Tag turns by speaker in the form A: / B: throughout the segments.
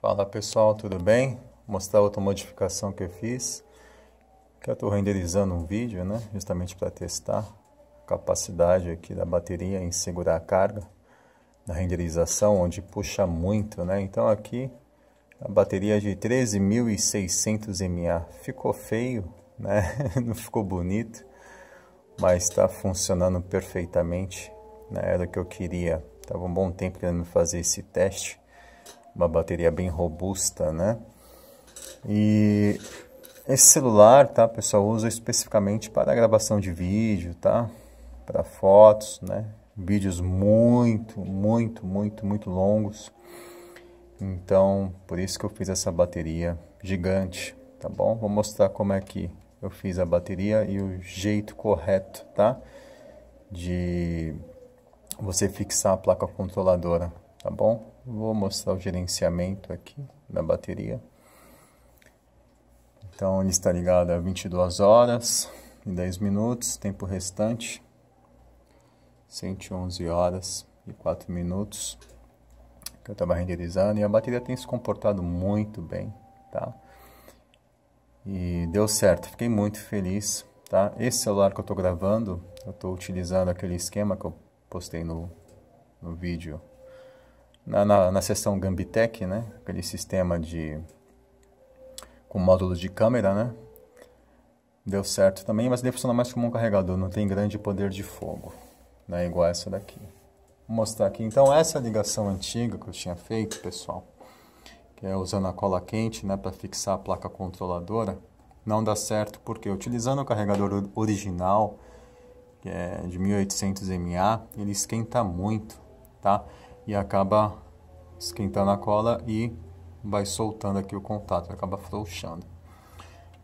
A: Fala pessoal, tudo bem? Vou mostrar outra modificação que eu fiz. Que eu estou renderizando um vídeo, né? Justamente para testar a capacidade aqui da bateria em segurar a carga na renderização, onde puxa muito, né? Então aqui a bateria é de 13.600 mAh ficou feio, né? Não ficou bonito, mas está funcionando perfeitamente. Né? Era o que eu queria. Tava um bom tempo querendo fazer esse teste uma bateria bem robusta, né? E esse celular, tá, pessoal, usa especificamente para gravação de vídeo, tá? Para fotos, né? Vídeos muito, muito, muito, muito longos. Então, por isso que eu fiz essa bateria gigante, tá bom? Vou mostrar como é que eu fiz a bateria e o jeito correto, tá? De você fixar a placa controladora tá bom? Vou mostrar o gerenciamento aqui da bateria. Então ele está ligado a 22 horas e 10 minutos, tempo restante 111 horas e 4 minutos que eu estava renderizando e a bateria tem se comportado muito bem, tá? E deu certo, fiquei muito feliz, tá? Esse celular que eu estou gravando, eu estou utilizando aquele esquema que eu postei no, no vídeo na, na, na seção Gambitec, né? Aquele sistema de com módulos de câmera, né? Deu certo também, mas ele funciona mais como um carregador, não tem grande poder de fogo, né? Igual essa daqui. Vou mostrar aqui. Então, essa ligação antiga que eu tinha feito, pessoal, que é usando a cola quente, né, para fixar a placa controladora, não dá certo porque utilizando o carregador original, que é de 1800 mA, ele esquenta muito, tá? e acaba esquentando a cola e vai soltando aqui o contato, acaba frouxando.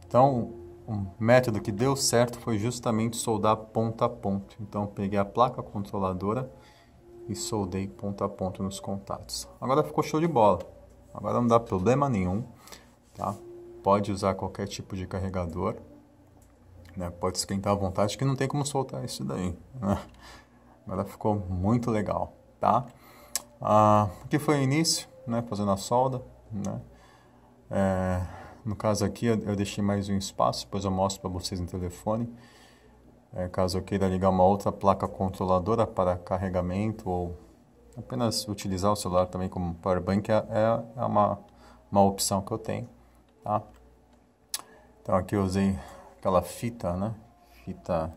A: Então, um método que deu certo foi justamente soldar ponta a ponto. Então, peguei a placa controladora e soldei ponta a ponto nos contatos. Agora ficou show de bola. Agora não dá problema nenhum, tá? Pode usar qualquer tipo de carregador, né? Pode esquentar à vontade, que não tem como soltar isso daí, né? Agora ficou muito legal, tá? Ah, aqui foi o início, né, fazendo a solda, né? É, no caso aqui eu, eu deixei mais um espaço, depois eu mostro para vocês no telefone. É, caso eu queira ligar uma outra placa controladora para carregamento ou apenas utilizar o celular também como power bank é, é, é uma, uma opção que eu tenho, tá? Então aqui eu usei aquela fita, né? Fita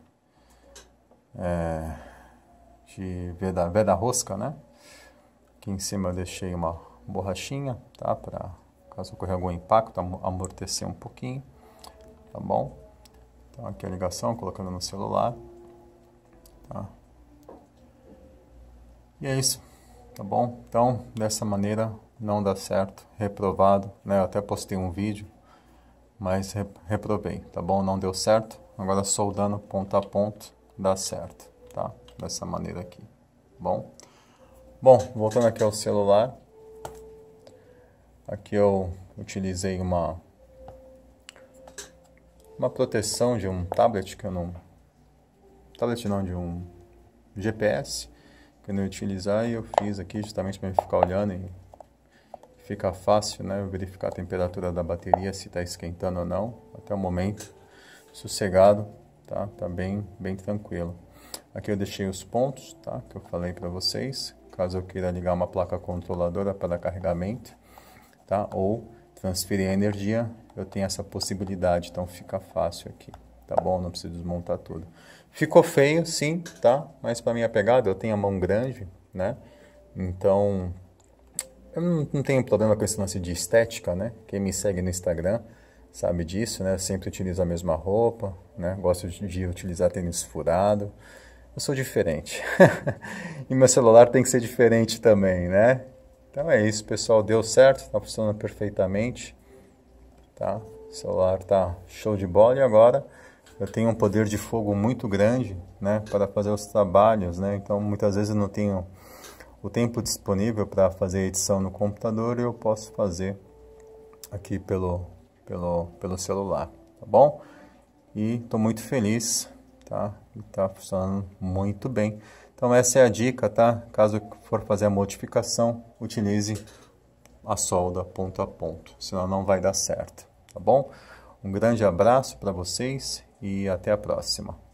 A: é, de veda, veda rosca, né? Aqui em cima eu deixei uma borrachinha, tá? Para caso ocorra algum impacto, amortecer um pouquinho, tá bom? Então aqui a ligação, colocando no celular, tá? E é isso, tá bom? Então, dessa maneira não dá certo, reprovado, né? Eu até postei um vídeo, mas reprovei, tá bom? Não deu certo, agora soldando ponto a ponto dá certo, tá? Dessa maneira aqui, tá bom? Bom, voltando aqui ao celular, aqui eu utilizei uma uma proteção de um tablet que eu não tablet não de um GPS que eu não ia utilizar e eu fiz aqui justamente para ficar olhando e fica fácil, né, verificar a temperatura da bateria se está esquentando ou não até o momento sossegado, tá? Tá bem bem tranquilo. Aqui eu deixei os pontos, tá? Que eu falei para vocês caso eu queira ligar uma placa controladora para carregamento, tá? Ou transferir a energia, eu tenho essa possibilidade, então fica fácil aqui, tá bom? Não preciso desmontar tudo. Ficou feio, sim, tá? Mas para minha pegada, eu tenho a mão grande, né? Então, eu não tenho problema com esse lance de estética, né? Quem me segue no Instagram sabe disso, né? Eu sempre utilizo a mesma roupa, né? Gosto de utilizar tênis furado eu sou diferente. e meu celular tem que ser diferente também, né? Então é isso, pessoal. Deu certo, está funcionando perfeitamente. Tá? O celular tá show de bola e agora eu tenho um poder de fogo muito grande, né, para fazer os trabalhos, né? Então muitas vezes eu não tenho o tempo disponível para fazer edição no computador e eu posso fazer aqui pelo pelo pelo celular, tá bom? E estou muito feliz tá? E tá funcionando muito bem. Então essa é a dica, tá? Caso for fazer a modificação, utilize a solda ponto a ponto, senão não vai dar certo, tá bom? Um grande abraço para vocês e até a próxima.